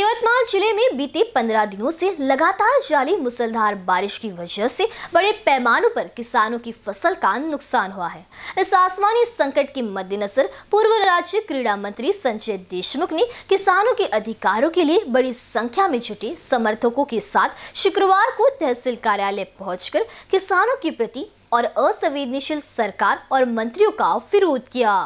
यवतमाल जिले में बीते पंद्रह दिनों से लगातार जारी मुसलधार बारिश की वजह से बड़े पैमानों पर किसानों की फसल का नुकसान हुआ है इस आसमानी संकट के मद्देनजर पूर्व राज्य क्रीड़ा मंत्री संजय देशमुख ने किसानों के अधिकारों के लिए बड़ी संख्या में जुटे समर्थकों के साथ शुक्रवार को तहसील कार्यालय पहुँच किसानों के प्रति और असंवेदनशील सरकार और मंत्रियों का विरोध किया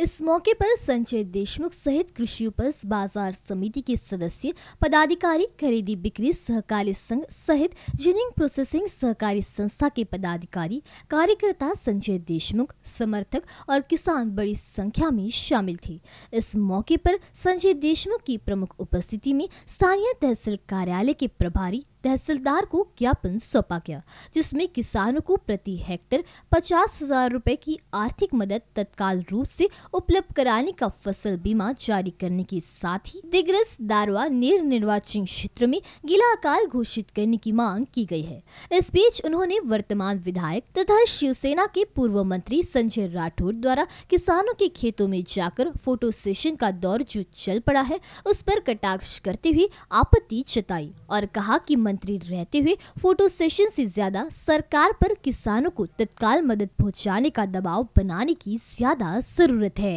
इस मौके पर संजय देशमुख सहित कृषि उपज बाजार समिति के सदस्य पदाधिकारी खरीदी बिक्री सहकारी संघ सहित जिनिंग प्रोसेसिंग सहकारी संस्था के पदाधिकारी कार्यकर्ता संजय देशमुख समर्थक और किसान बड़ी संख्या में शामिल थे इस मौके पर संजय देशमुख की प्रमुख उपस्थिति में स्थानीय तहसील कार्यालय के प्रभारी तहसीलदार को ज्ञापन सौंपा गया जिसमें किसानों को प्रति हेक्टर पचास हजार रूपए की आर्थिक मदद तत्काल रूप से उपलब्ध कराने का फसल बीमा जारी करने के साथ ही दिग्रस दारवा नेर निर्वाचन क्षेत्र में गीला अकाल घोषित करने की मांग की गई है इस बीच उन्होंने वर्तमान विधायक तथा शिवसेना के पूर्व मंत्री संजय राठौर द्वारा किसानों के खेतों में जाकर फोटो सेशन का दौर जो चल पड़ा है उस पर कटाक्ष करते हुए आपत्ति जताई और कहा की मंत्री रहते हुए फोटो सेशन से ज्यादा सरकार पर किसानों को तत्काल मदद पहुंचाने का दबाव बनाने की ज्यादा जरूरत है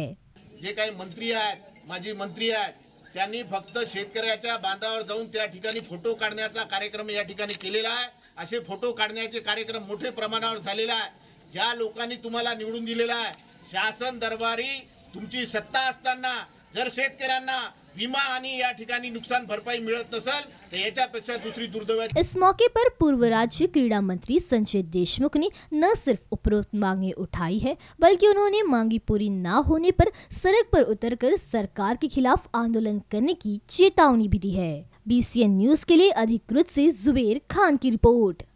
जे काही मंत्री आहेत माजी मंत्री आहेत त्यांनी फक्त शेतकऱ्याच्या बांधावर जाऊन त्या ठिकाणी फोटो काढण्याचा कार्यक्रम या ठिकाणी केलेला आहे असे फोटो काढण्याचे कार्यक्रम मोठ्या प्रमाणावर झालेला आहे ज्या लोकांनी तुम्हाला निवडून दिलेला आहे शासन दरबारी तुमची सत्ता असताना जर शेतकऱ्यांना इस मौके पर पूर्व राज्य क्रीड़ा मंत्री संजय देशमुख ने न सिर्फ उपरोक्त मांगे उठाई है बल्कि उन्होंने मांगी पूरी न होने पर सड़क पर उतरकर सरकार के खिलाफ आंदोलन करने की चेतावनी भी दी है एन न्यूज के लिए अधिकृत से जुबेर खान की रिपोर्ट